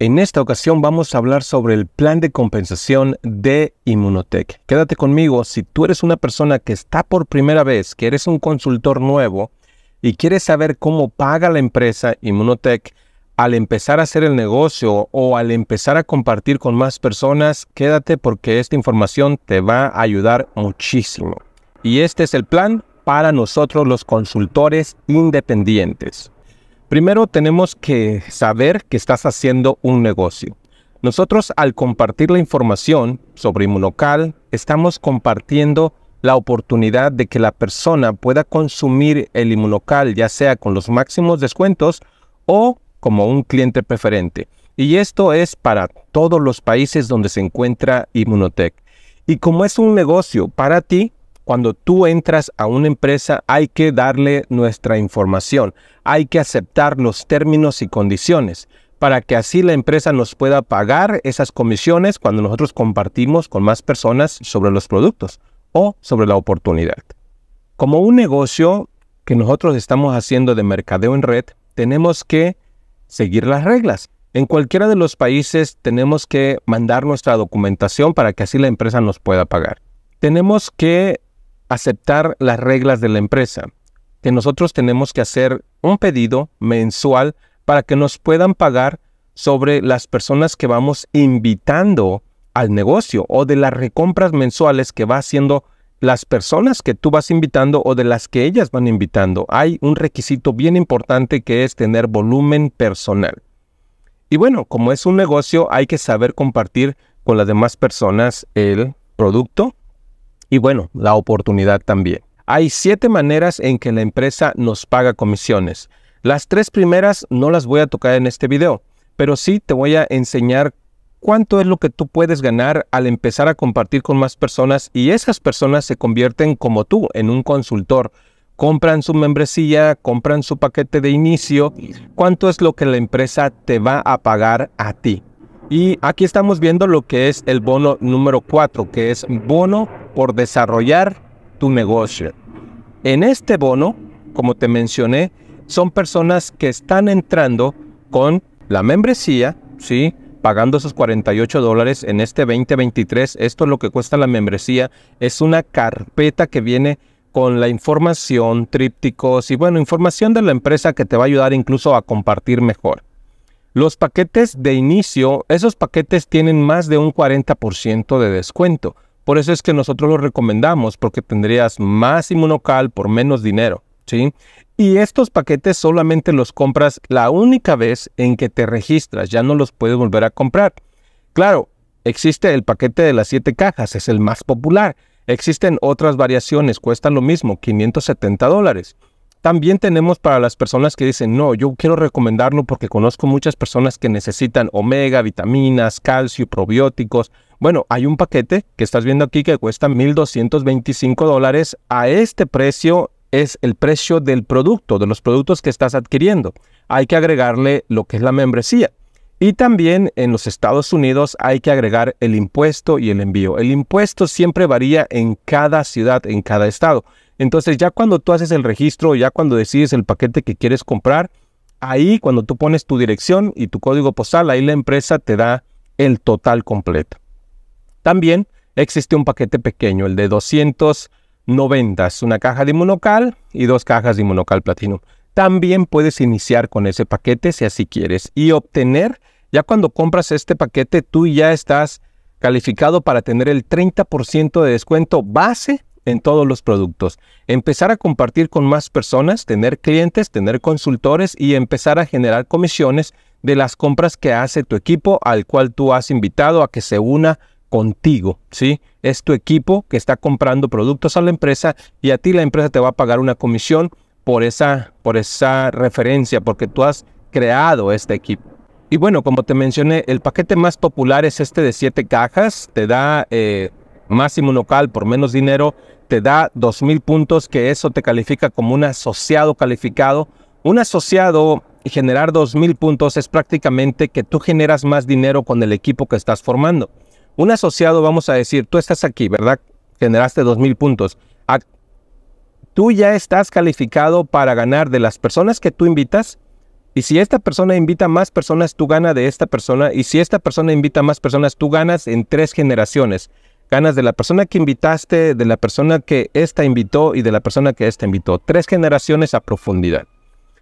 En esta ocasión vamos a hablar sobre el plan de compensación de Immunotech. Quédate conmigo si tú eres una persona que está por primera vez, que eres un consultor nuevo y quieres saber cómo paga la empresa Immunotech al empezar a hacer el negocio o al empezar a compartir con más personas, quédate porque esta información te va a ayudar muchísimo. Y este es el plan para nosotros los consultores independientes. Primero tenemos que saber que estás haciendo un negocio. Nosotros al compartir la información sobre Inmunocal, estamos compartiendo la oportunidad de que la persona pueda consumir el Inmunocal, ya sea con los máximos descuentos o como un cliente preferente. Y esto es para todos los países donde se encuentra Inmunotech. Y como es un negocio para ti, cuando tú entras a una empresa hay que darle nuestra información, hay que aceptar los términos y condiciones para que así la empresa nos pueda pagar esas comisiones cuando nosotros compartimos con más personas sobre los productos o sobre la oportunidad. Como un negocio que nosotros estamos haciendo de mercadeo en red, tenemos que seguir las reglas. En cualquiera de los países tenemos que mandar nuestra documentación para que así la empresa nos pueda pagar. Tenemos que aceptar las reglas de la empresa, que nosotros tenemos que hacer un pedido mensual para que nos puedan pagar sobre las personas que vamos invitando al negocio o de las recompras mensuales que va haciendo las personas que tú vas invitando o de las que ellas van invitando. Hay un requisito bien importante que es tener volumen personal. Y bueno, como es un negocio, hay que saber compartir con las demás personas el producto y bueno, la oportunidad también. Hay siete maneras en que la empresa nos paga comisiones. Las tres primeras no las voy a tocar en este video, pero sí te voy a enseñar cuánto es lo que tú puedes ganar al empezar a compartir con más personas y esas personas se convierten como tú en un consultor. Compran su membresía, compran su paquete de inicio, cuánto es lo que la empresa te va a pagar a ti. Y aquí estamos viendo lo que es el bono número 4, que es bono por desarrollar tu negocio. En este bono, como te mencioné, son personas que están entrando con la membresía, ¿sí? pagando esos 48 dólares en este 2023. Esto es lo que cuesta la membresía. Es una carpeta que viene con la información, trípticos y bueno, información de la empresa que te va a ayudar incluso a compartir mejor. Los paquetes de inicio, esos paquetes tienen más de un 40% de descuento. Por eso es que nosotros lo recomendamos, porque tendrías más inmunocal por menos dinero. ¿sí? Y estos paquetes solamente los compras la única vez en que te registras, ya no los puedes volver a comprar. Claro, existe el paquete de las 7 cajas, es el más popular. Existen otras variaciones, cuestan lo mismo, 570 dólares. También tenemos para las personas que dicen, no, yo quiero recomendarlo porque conozco muchas personas que necesitan omega, vitaminas, calcio, probióticos, bueno, hay un paquete que estás viendo aquí que cuesta 1.225 dólares. A este precio es el precio del producto, de los productos que estás adquiriendo. Hay que agregarle lo que es la membresía. Y también en los Estados Unidos hay que agregar el impuesto y el envío. El impuesto siempre varía en cada ciudad, en cada estado. Entonces ya cuando tú haces el registro, ya cuando decides el paquete que quieres comprar, ahí cuando tú pones tu dirección y tu código postal, ahí la empresa te da el total completo. También existe un paquete pequeño, el de 290, es una caja de monocal y dos cajas de monocal platino. También puedes iniciar con ese paquete si así quieres y obtener, ya cuando compras este paquete, tú ya estás calificado para tener el 30% de descuento base en todos los productos. Empezar a compartir con más personas, tener clientes, tener consultores y empezar a generar comisiones de las compras que hace tu equipo al cual tú has invitado a que se una contigo, ¿sí? Es tu equipo que está comprando productos a la empresa y a ti la empresa te va a pagar una comisión por esa, por esa referencia, porque tú has creado este equipo. Y bueno, como te mencioné, el paquete más popular es este de siete cajas, te da eh, máximo local por menos dinero, te da 2.000 puntos, que eso te califica como un asociado calificado. Un asociado y generar 2.000 puntos es prácticamente que tú generas más dinero con el equipo que estás formando. Un asociado, vamos a decir, tú estás aquí, ¿verdad? Generaste 2.000 puntos. Ah, tú ya estás calificado para ganar de las personas que tú invitas. Y si esta persona invita más personas, tú ganas de esta persona. Y si esta persona invita más personas, tú ganas en tres generaciones. Ganas de la persona que invitaste, de la persona que esta invitó y de la persona que esta invitó. Tres generaciones a profundidad.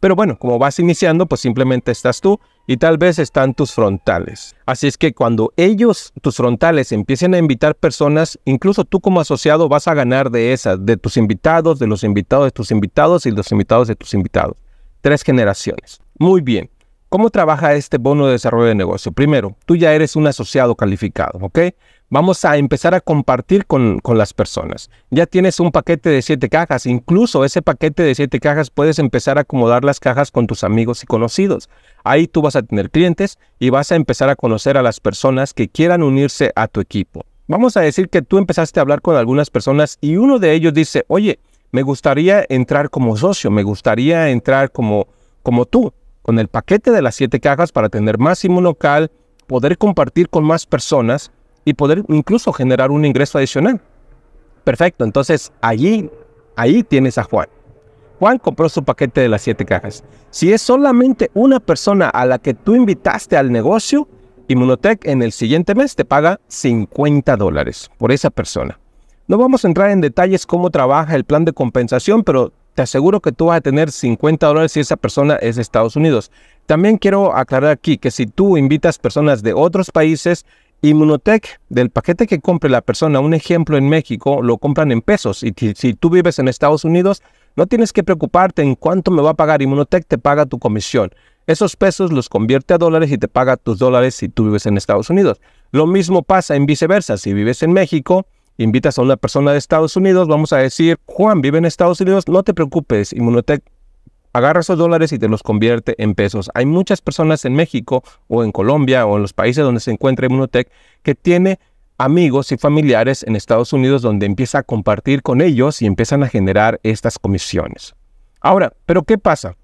Pero bueno, como vas iniciando, pues simplemente estás tú y tal vez están tus frontales. Así es que cuando ellos, tus frontales, empiecen a invitar personas, incluso tú como asociado vas a ganar de esas, de tus invitados, de los invitados de tus invitados y los invitados de tus invitados. Tres generaciones. Muy bien. ¿Cómo trabaja este bono de desarrollo de negocio? Primero, tú ya eres un asociado calificado, ¿ok? vamos a empezar a compartir con, las personas. Ya tienes un paquete de siete cajas, incluso ese paquete de siete cajas puedes empezar a acomodar las cajas con tus amigos y conocidos. Ahí tú vas a tener clientes y vas a empezar a conocer a las personas que quieran unirse a tu equipo. Vamos a decir que tú empezaste a hablar con algunas personas y uno de ellos dice, oye, me gustaría entrar como socio, me gustaría entrar como, como tú, con el paquete de las siete cajas para tener máximo local, poder compartir con más personas y poder incluso generar un ingreso adicional. Perfecto, entonces allí, ahí tienes a Juan. Juan compró su paquete de las siete cajas. Si es solamente una persona a la que tú invitaste al negocio, Immunotech en el siguiente mes te paga 50 dólares por esa persona. No vamos a entrar en detalles cómo trabaja el plan de compensación, pero te aseguro que tú vas a tener 50 dólares si esa persona es de Estados Unidos. También quiero aclarar aquí que si tú invitas personas de otros países, Inmunotech, del paquete que compre la persona, un ejemplo en México, lo compran en pesos. Y si tú vives en Estados Unidos, no tienes que preocuparte en cuánto me va a pagar. Inmunotech te paga tu comisión. Esos pesos los convierte a dólares y te paga tus dólares si tú vives en Estados Unidos. Lo mismo pasa en viceversa. Si vives en México, invitas a una persona de Estados Unidos, vamos a decir, Juan vive en Estados Unidos, no te preocupes, Inmunotech agarra esos dólares y te los convierte en pesos. Hay muchas personas en México o en Colombia o en los países donde se encuentra Immunotech que tiene amigos y familiares en Estados Unidos donde empieza a compartir con ellos y empiezan a generar estas comisiones. Ahora, ¿pero qué pasa?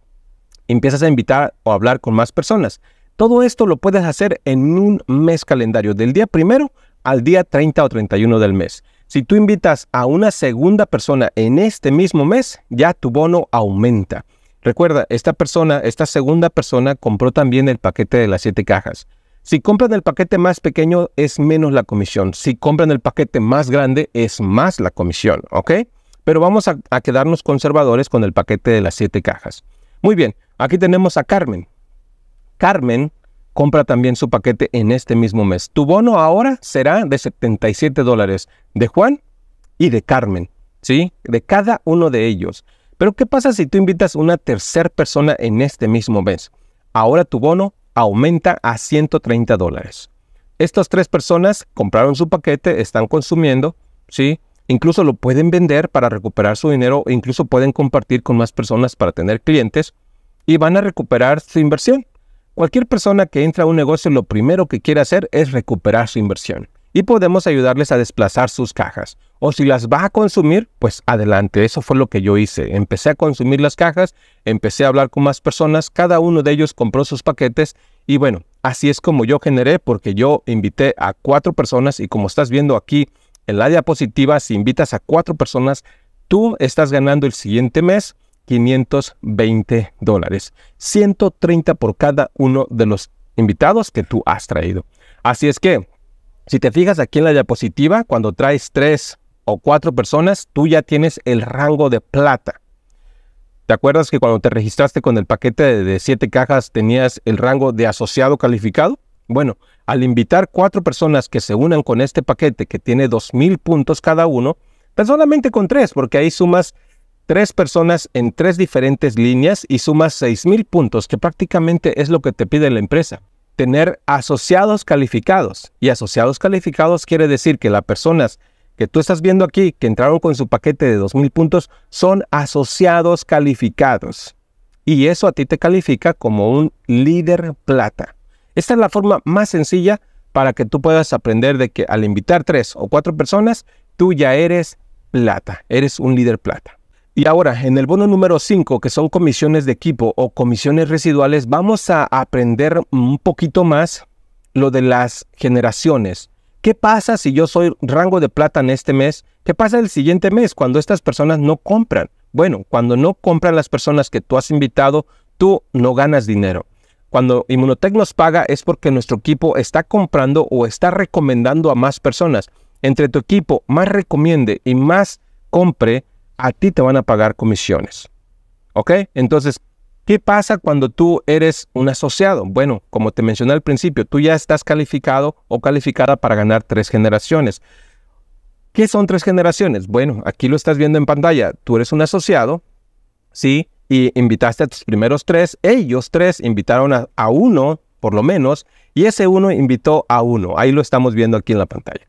Empiezas a invitar o hablar con más personas. Todo esto lo puedes hacer en un mes calendario, del día primero al día 30 o 31 del mes. Si tú invitas a una segunda persona en este mismo mes, ya tu bono aumenta. Recuerda, esta persona, esta segunda persona compró también el paquete de las siete cajas. Si compran el paquete más pequeño es menos la comisión. Si compran el paquete más grande es más la comisión, ¿ok? Pero vamos a, quedarnos conservadores con el paquete de las siete cajas. Muy bien, aquí tenemos a Carmen. Carmen compra también su paquete en este mismo mes. Tu bono ahora será de 77 dólares de Juan y de Carmen, ¿sí? De cada uno de ellos. Pero ¿qué pasa si tú invitas una tercera persona en este mismo mes? Ahora tu bono aumenta a 130 dólares. Estas tres personas compraron su paquete, están consumiendo, ¿sí? Incluso lo pueden vender para recuperar su dinero, incluso pueden compartir con más personas para tener clientes y van a recuperar su inversión. Cualquier persona que entra a un negocio lo primero que quiere hacer es recuperar su inversión y podemos ayudarles a desplazar sus cajas. O si las va a consumir, pues adelante. Eso fue lo que yo hice. Empecé a consumir las cajas, empecé a hablar con más personas, cada uno de ellos compró sus paquetes y bueno, así es como yo generé porque yo invité a cuatro personas y como estás viendo aquí en la diapositiva, si invitas a cuatro personas, tú estás ganando el siguiente mes 520 dólares, 130 por cada uno de los invitados que tú has traído. Así es que si te fijas aquí en la diapositiva, cuando traes tres o cuatro personas, tú ya tienes el rango de plata. ¿Te acuerdas que cuando te registraste con el paquete de siete cajas tenías el rango de asociado calificado? Bueno, al invitar cuatro personas que se unan con este paquete que tiene 2.000 puntos cada uno, pero pues solamente con tres, porque ahí sumas tres personas en tres diferentes líneas y sumas 6.000 puntos, que prácticamente es lo que te pide la empresa tener asociados calificados. Y asociados calificados quiere decir que las personas que tú estás viendo aquí, que entraron con su paquete de 2.000 puntos, son asociados calificados. Y eso a ti te califica como un líder plata. Esta es la forma más sencilla para que tú puedas aprender de que al invitar tres o cuatro personas, tú ya eres plata, eres un líder plata. Y ahora, en el bono número 5, que son comisiones de equipo o comisiones residuales, vamos a aprender un poquito más lo de las generaciones. ¿Qué pasa si yo soy rango de plata en este mes? ¿Qué pasa el siguiente mes cuando estas personas no compran? Bueno, cuando no compran las personas que tú has invitado, tú no ganas dinero. Cuando Inmunotech nos paga es porque nuestro equipo está comprando o está recomendando a más personas. Entre tu equipo más recomiende y más compre, a ti te van a pagar comisiones. ¿Ok? Entonces, ¿qué pasa cuando tú eres un asociado? Bueno, como te mencioné al principio, tú ya estás calificado o calificada para ganar tres generaciones. ¿Qué son tres generaciones? Bueno, aquí lo estás viendo en pantalla. Tú eres un asociado, ¿sí? Y invitaste a tus primeros tres. Ellos tres invitaron a, uno, por lo menos, y ese uno invitó a uno. Ahí lo estamos viendo aquí en la pantalla.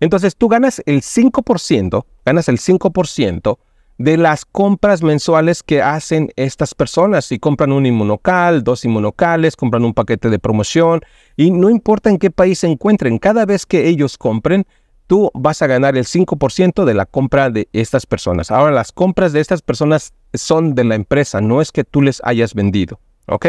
Entonces tú ganas el 5%, ganas el 5% de las compras mensuales que hacen estas personas. Si compran un inmunocal, dos inmunocales, compran un paquete de promoción y no importa en qué país se encuentren, cada vez que ellos compren, tú vas a ganar el 5% de la compra de estas personas. Ahora, las compras de estas personas son de la empresa, no es que tú les hayas vendido, ¿ok?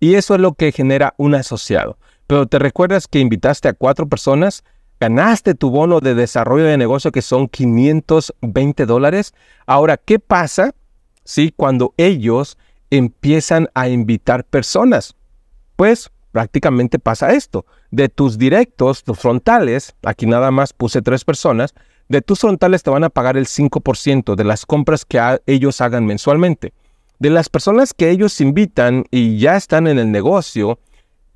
Y eso es lo que genera un asociado. Pero te recuerdas que invitaste a cuatro personas ganaste tu bono de desarrollo de negocio que son 520 dólares. Ahora, ¿qué pasa si cuando ellos empiezan a invitar personas? Pues prácticamente pasa esto. De tus directos, tus frontales, aquí nada más puse tres personas, de tus frontales te van a pagar el 5% de las compras que ellos hagan mensualmente. De las personas que ellos invitan y ya están en el negocio,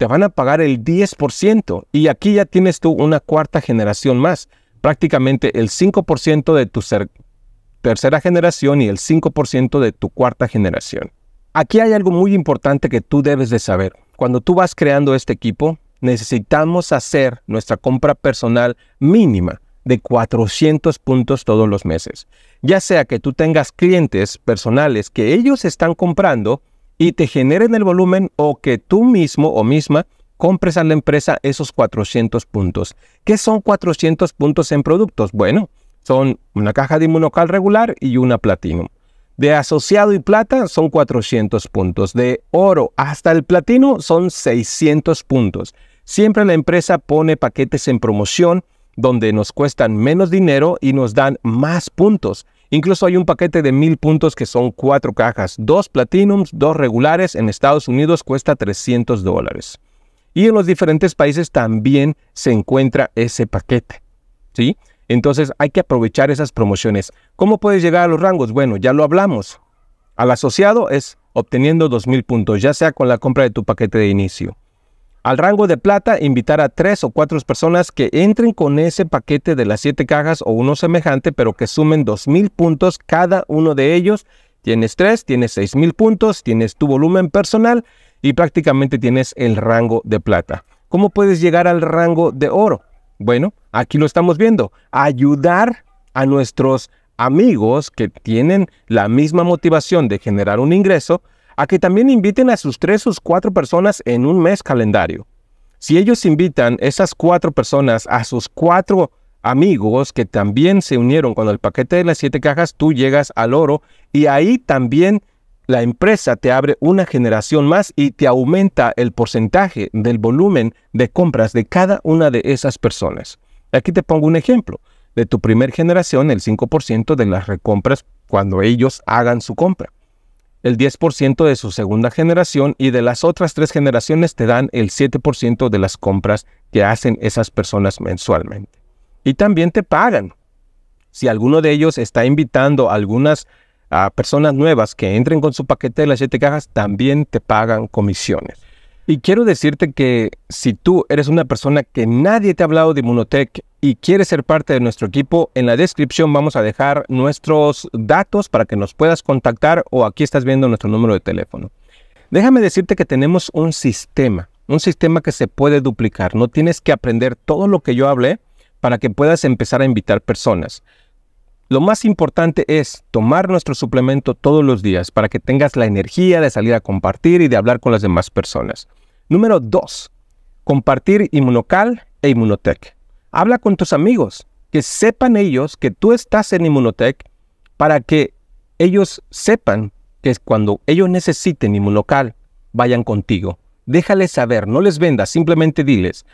te van a pagar el 10% y aquí ya tienes tú una cuarta generación más. Prácticamente el 5% de tu tercera generación y el 5% de tu cuarta generación. Aquí hay algo muy importante que tú debes de saber. Cuando tú vas creando este equipo, necesitamos hacer nuestra compra personal mínima de 400 puntos todos los meses. Ya sea que tú tengas clientes personales que ellos están comprando y te generen el volumen o que tú mismo o misma compres a la empresa esos 400 puntos. ¿Qué son 400 puntos en productos? Bueno, son una caja de inmunocal regular y una platino. De asociado y plata son 400 puntos. De oro hasta el platino son 600 puntos. Siempre la empresa pone paquetes en promoción donde nos cuestan menos dinero y nos dan más puntos. Incluso hay un paquete de 1000 puntos que son cuatro cajas, dos platinums, dos regulares. En Estados Unidos cuesta 300 dólares. Y en los diferentes países también se encuentra ese paquete. ¿sí? Entonces hay que aprovechar esas promociones. ¿Cómo puedes llegar a los rangos? Bueno, ya lo hablamos. Al asociado es obteniendo 2.000 puntos, ya sea con la compra de tu paquete de inicio. Al rango de plata, invitar a tres o cuatro personas que entren con ese paquete de las siete cajas o uno semejante, pero que sumen 2,000 puntos cada uno de ellos. Tienes tres, tienes 6,000 puntos, tienes tu volumen personal y prácticamente tienes el rango de plata. ¿Cómo puedes llegar al rango de oro? Bueno, aquí lo estamos viendo. Ayudar a nuestros amigos que tienen la misma motivación de generar un ingreso a que también inviten a sus tres o cuatro personas en un mes calendario. Si ellos invitan esas cuatro personas a sus cuatro amigos que también se unieron con el paquete de las siete cajas, tú llegas al oro y ahí también la empresa te abre una generación más y te aumenta el porcentaje del volumen de compras de cada una de esas personas. Aquí te pongo un ejemplo. De tu primer generación, el 5% de las recompras cuando ellos hagan su compra el 10% de su segunda generación y de las otras tres generaciones te dan el 7% de las compras que hacen esas personas mensualmente. Y también te pagan. Si alguno de ellos está invitando a algunas a personas nuevas que entren con su paquete de las siete cajas, también te pagan comisiones. Y quiero decirte que si tú eres una persona que nadie te ha hablado de Inmunotech y quieres ser parte de nuestro equipo, en la descripción vamos a dejar nuestros datos para que nos puedas contactar o aquí estás viendo nuestro número de teléfono. Déjame decirte que tenemos un sistema, un sistema que se puede duplicar. No tienes que aprender todo lo que yo hablé para que puedas empezar a invitar personas. Lo más importante es tomar nuestro suplemento todos los días para que tengas la energía de salir a compartir y de hablar con las demás personas. Número 2. Compartir Inmunocal e Inmunotech. Habla con tus amigos, que sepan ellos que tú estás en Inmunotech para que ellos sepan que cuando ellos necesiten Inmunocal, vayan contigo. Déjales saber, no les vendas, simplemente diles,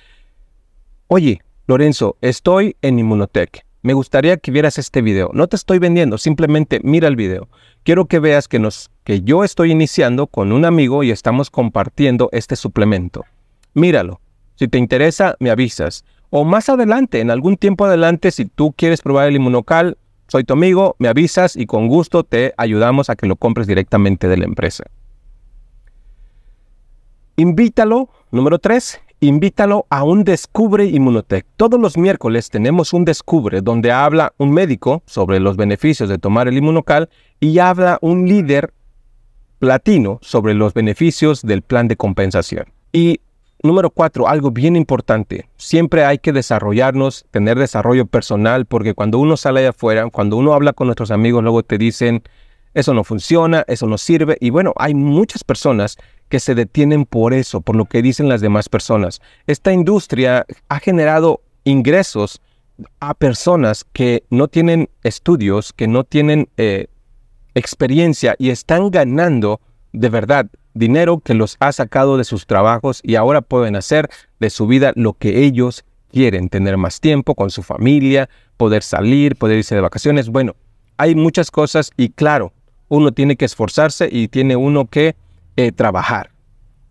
oye, Lorenzo, estoy en Inmunotech me gustaría que vieras este video. No te estoy vendiendo, simplemente mira el video. Quiero que veas que, nos, que yo estoy iniciando con un amigo y estamos compartiendo este suplemento. Míralo. Si te interesa, me avisas. O más adelante, en algún tiempo adelante, si tú quieres probar el inmunocal, soy tu amigo, me avisas y con gusto te ayudamos a que lo compres directamente de la empresa. Invítalo, número 3, invítalo a un Descubre Inmunotech. Todos los miércoles tenemos un Descubre donde habla un médico sobre los beneficios de tomar el inmunocal y habla un líder platino sobre los beneficios del plan de compensación. Y número cuatro, algo bien importante, siempre hay que desarrollarnos, tener desarrollo personal, porque cuando uno sale de afuera, cuando uno habla con nuestros amigos, luego te dicen, eso no funciona, eso no sirve. Y bueno, hay muchas personas que se detienen por eso, por lo que dicen las demás personas. Esta industria ha generado ingresos a personas que no tienen estudios, que no tienen eh, experiencia y están ganando de verdad dinero que los ha sacado de sus trabajos y ahora pueden hacer de su vida lo que ellos quieren, tener más tiempo con su familia, poder salir, poder irse de vacaciones. Bueno, hay muchas cosas y claro, uno tiene que esforzarse y tiene uno que eh, trabajar.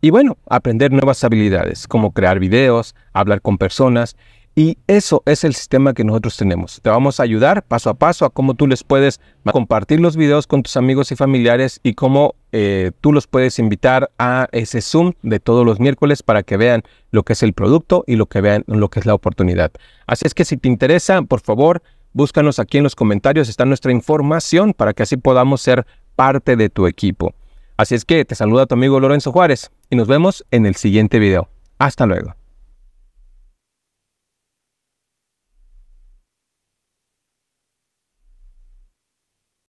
Y bueno, aprender nuevas habilidades, como crear videos, hablar con personas. Y eso es el sistema que nosotros tenemos. Te vamos a ayudar paso a paso a cómo tú les puedes compartir los videos con tus amigos y familiares y cómo eh, tú los puedes invitar a ese Zoom de todos los miércoles para que vean lo que es el producto y lo que vean lo que es la oportunidad. Así es que si te interesa, por favor, búscanos aquí en los comentarios. Está nuestra información para que así podamos ser parte de tu equipo. Así es que te saluda tu amigo Lorenzo Juárez y nos vemos en el siguiente video. Hasta luego.